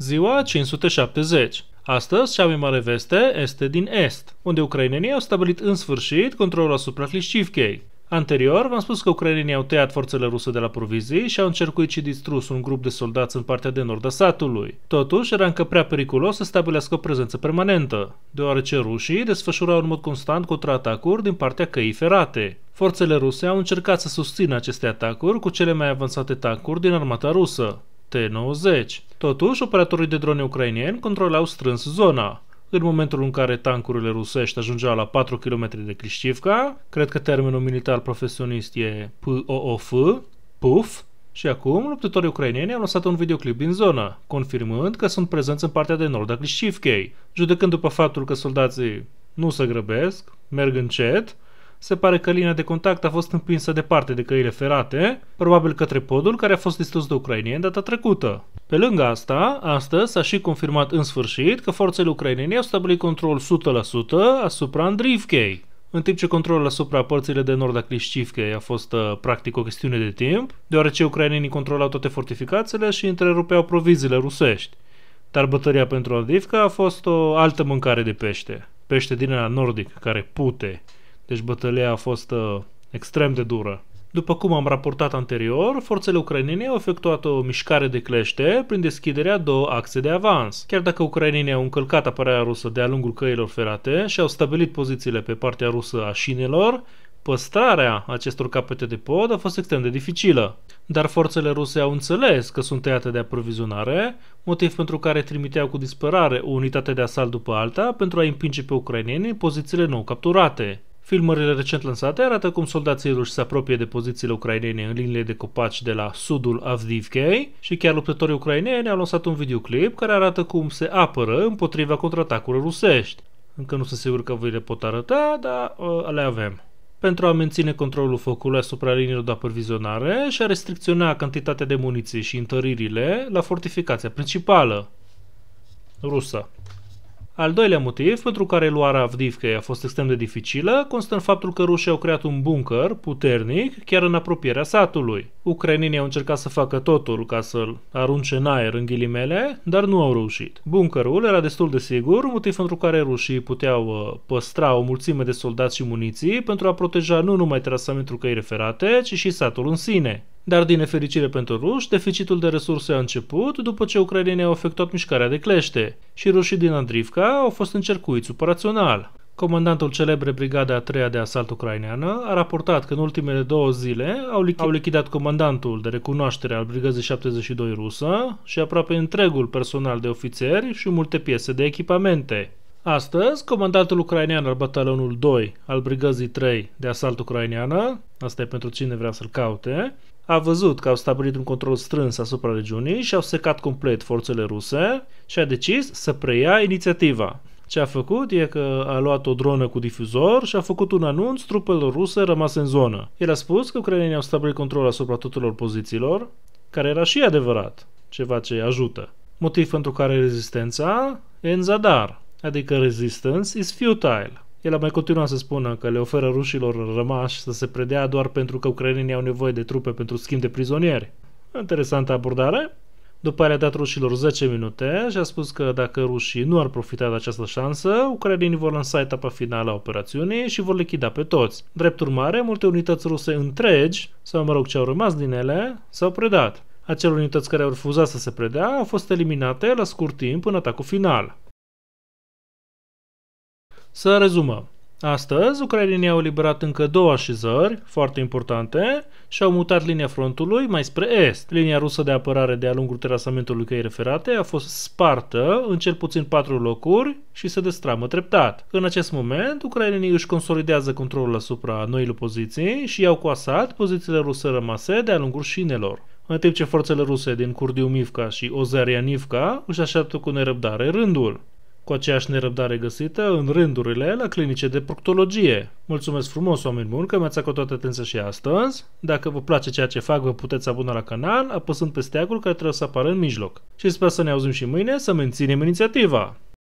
Ziua 570. Astăzi, cea mai mare veste este din Est, unde ucrainenii au stabilit în sfârșit controlul asupra Clișcivchei. Anterior, v-am spus că ucrainenii au tăiat forțele ruse de la provizii și au încercuit și distrus un grup de soldați în partea de nord a satului. Totuși, era încă prea periculos să stabilească o prezență permanentă, deoarece rușii desfășurau în mod constant contraatacuri din partea căii ferate. Forțele ruse au încercat să susțină aceste atacuri cu cele mai avansate atacuri din armata rusă. T-90. Totuși, operatorii de drone ucrainieni controlau strâns zona. În momentul în care tancurile rusești ajungeau la 4 km de Criștivca, cred că termenul militar profesionist e POOF, PUF, și acum luptătorii ucraineni au lăsat un videoclip din zonă, confirmând că sunt prezenți în partea de nord a Criștivchei, judecând după faptul că soldații nu se grăbesc, merg încet se pare că linia de contact a fost împinsă departe de căile ferate, probabil către podul care a fost distrus de ucrainieni data trecută. Pe lângă asta, astăzi s-a și confirmat în sfârșit că forțele ucrainene au stabilit control 100% asupra Andrivkei. În timp ce controlul asupra părțile de nord a Clișcivkei a fost uh, practic o chestiune de timp, deoarece ucrainenii controlau toate fortificațiile și întrerupeau proviziile rusești. Dar bătăria pentru Andrivka a fost o altă mâncare de pește, pește din la nordic care pute. Deci bătălia a fost uh, extrem de dură. După cum am raportat anterior, forțele ucrainene au efectuat o mișcare de clește prin deschiderea două axe de avans. Chiar dacă ucrainenii au încălcat apărarea rusă de-a lungul căilor ferate și au stabilit pozițiile pe partea rusă a șinelor, păstrarea acestor capete de pod a fost extrem de dificilă. Dar forțele ruse au înțeles că sunt tăiate de aprovizionare, motiv pentru care trimiteau cu disperare o unitate de asalt după alta pentru a împinge pe ucraineni în pozițiile nou capturate. Filmările recent lansate arată cum soldații ruși se apropie de pozițiile ucrainene în liniile de copaci de la sudul Avdivkei și chiar luptătorii ucraineni au lansat un videoclip care arată cum se apără împotriva contraatacurilor rusești. Încă nu sunt sigur că vi le pot arăta, dar uh, le avem pentru a menține controlul focului asupra liniilor de aprovizionare și a restricționa cantitatea de muniții și întăririle la fortificația principală rusă. Al doilea motiv pentru care luarea Avdivkei a fost extrem de dificilă constă în faptul că rușii au creat un bunker puternic chiar în apropierea satului. Ucrainenii au încercat să facă totul ca să-l arunce în aer în ghilimele, dar nu au reușit. Bunkerul era destul de sigur, motiv pentru care rușii puteau uh, păstra o mulțime de soldați și muniții pentru a proteja nu numai trasamentul căi referate, ci și satul în sine. Dar din nefericire pentru ruși, deficitul de resurse a început după ce ucrainenii au efectuat mișcarea de clește și rușii din Andrivka au fost încercuiți operațional. Comandantul celebre Brigada a treia de asalt ucraineană a raportat că în ultimele două zile au, lichi- au lichidat comandantul de recunoaștere al Brigăzii 72 rusă și aproape întregul personal de ofițeri și multe piese de echipamente. Astăzi, comandantul ucrainean al batalionul 2 al brigăzii 3 de asalt ucraineană, asta e pentru cine vrea să-l caute, a văzut că au stabilit un control strâns asupra regiunii și au secat complet forțele ruse și a decis să preia inițiativa. Ce a făcut e că a luat o dronă cu difuzor și a făcut un anunț trupelor ruse rămase în zonă. El a spus că ucrainenii au stabilit control asupra tuturor pozițiilor, care era și adevărat, ceva ce ajută. Motiv pentru care rezistența? În zadar adică resistance, is futile. El a mai continuat să spună că le oferă rușilor rămași să se predea doar pentru că ucrainenii au nevoie de trupe pentru schimb de prizonieri. Interesantă abordare. După aia a dat rușilor 10 minute și a spus că dacă rușii nu ar profita de această șansă, ucrainenii vor lansa etapa finală a operațiunii și vor lichida pe toți. Drept urmare, multe unități ruse întregi, sau mă rog ce au rămas din ele, s-au predat. Acele unități care au refuzat să se predea au fost eliminate la scurt timp în atacul final. Să rezumăm. Astăzi, ucrainenii au liberat încă două așezări, foarte importante, și au mutat linia frontului mai spre est. Linia rusă de apărare de-a lungul terasamentului căi referate a fost spartă în cel puțin patru locuri și se destramă treptat. În acest moment, ucrainenii își consolidează controlul asupra noilor poziții și iau cu asalt pozițiile ruse rămase de-a lungul șinelor în timp ce forțele ruse din Kurdiumivka și Ozarianivka își așteaptă cu nerăbdare rândul cu aceeași nerăbdare găsită în rândurile la clinice de proctologie. Mulțumesc frumos, oameni buni, că mi-ați acordat atenția și astăzi. Dacă vă place ceea ce fac, vă puteți abona la canal apăsând pe steagul care trebuie să apară în mijloc. Și sper să ne auzim și mâine să menținem inițiativa.